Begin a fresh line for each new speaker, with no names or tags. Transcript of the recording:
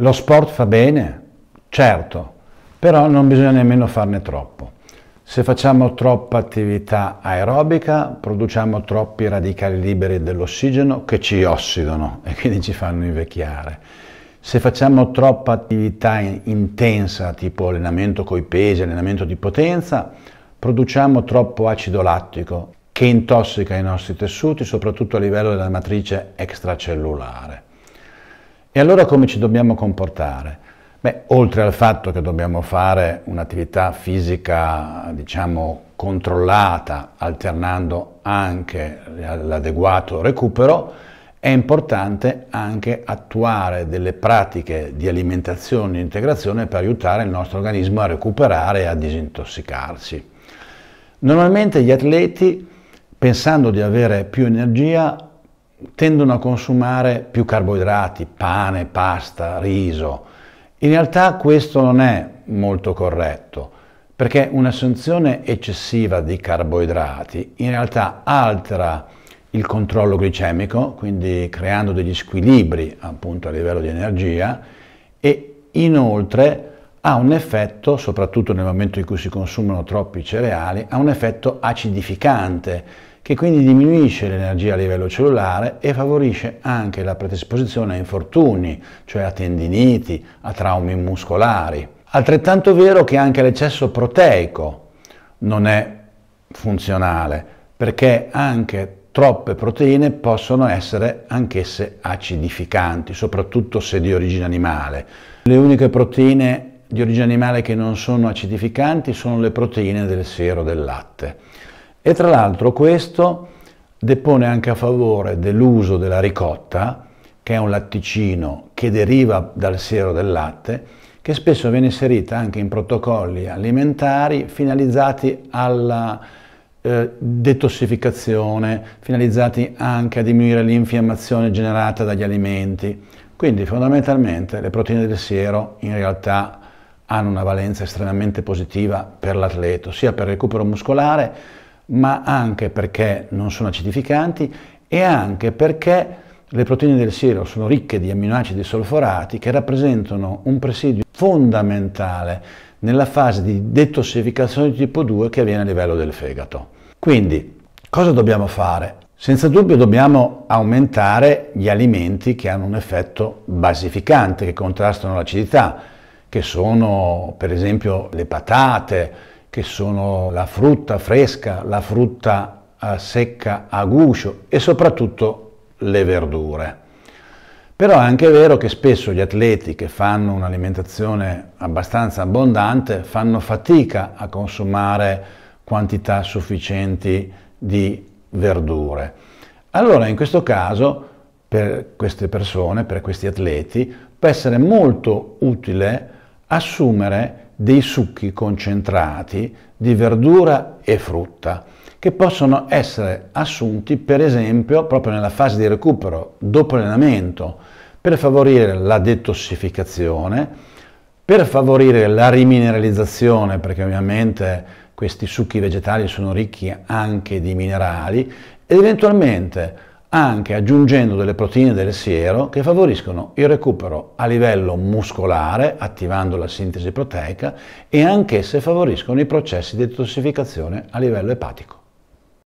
Lo sport fa bene, certo, però non bisogna nemmeno farne troppo. Se facciamo troppa attività aerobica produciamo troppi radicali liberi dell'ossigeno che ci ossidano e quindi ci fanno invecchiare. Se facciamo troppa attività intensa, tipo allenamento coi pesi, allenamento di potenza, produciamo troppo acido lattico che intossica i nostri tessuti, soprattutto a livello della matrice extracellulare. E allora come ci dobbiamo comportare? Beh, oltre al fatto che dobbiamo fare un'attività fisica, diciamo, controllata, alternando anche l'adeguato recupero, è importante anche attuare delle pratiche di alimentazione e integrazione per aiutare il nostro organismo a recuperare e a disintossicarsi. Normalmente gli atleti, pensando di avere più energia, tendono a consumare più carboidrati, pane, pasta, riso. In realtà questo non è molto corretto, perché un'assunzione eccessiva di carboidrati in realtà altera il controllo glicemico, quindi creando degli squilibri appunto a livello di energia e inoltre ha un effetto, soprattutto nel momento in cui si consumano troppi cereali, ha un effetto acidificante che quindi diminuisce l'energia a livello cellulare e favorisce anche la predisposizione a infortuni, cioè a tendiniti, a traumi muscolari. Altrettanto vero che anche l'eccesso proteico non è funzionale, perché anche troppe proteine possono essere anch'esse acidificanti, soprattutto se di origine animale. Le uniche proteine di origine animale che non sono acidificanti sono le proteine del siero del latte. E tra l'altro questo depone anche a favore dell'uso della ricotta, che è un latticino che deriva dal siero del latte, che spesso viene inserita anche in protocolli alimentari finalizzati alla eh, detossificazione, finalizzati anche a diminuire l'infiammazione generata dagli alimenti. Quindi fondamentalmente le proteine del siero in realtà hanno una valenza estremamente positiva per l'atleto, sia per il recupero muscolare, ma anche perché non sono acidificanti e anche perché le proteine del siero sono ricche di aminoacidi solforati che rappresentano un presidio fondamentale nella fase di detossificazione di tipo 2 che avviene a livello del fegato. Quindi, cosa dobbiamo fare? Senza dubbio dobbiamo aumentare gli alimenti che hanno un effetto basificante, che contrastano l'acidità, che sono per esempio le patate, che sono la frutta fresca, la frutta eh, secca a guscio e soprattutto le verdure. Però è anche vero che spesso gli atleti che fanno un'alimentazione abbastanza abbondante fanno fatica a consumare quantità sufficienti di verdure. Allora in questo caso per queste persone, per questi atleti, può essere molto utile assumere dei succhi concentrati di verdura e frutta che possono essere assunti per esempio proprio nella fase di recupero dopo allenamento per favorire la detossificazione, per favorire la rimineralizzazione perché ovviamente questi succhi vegetali sono ricchi anche di minerali ed eventualmente anche aggiungendo delle proteine del siero che favoriscono il recupero a livello muscolare, attivando la sintesi proteica, e anch'esse favoriscono i processi di detossificazione a livello epatico.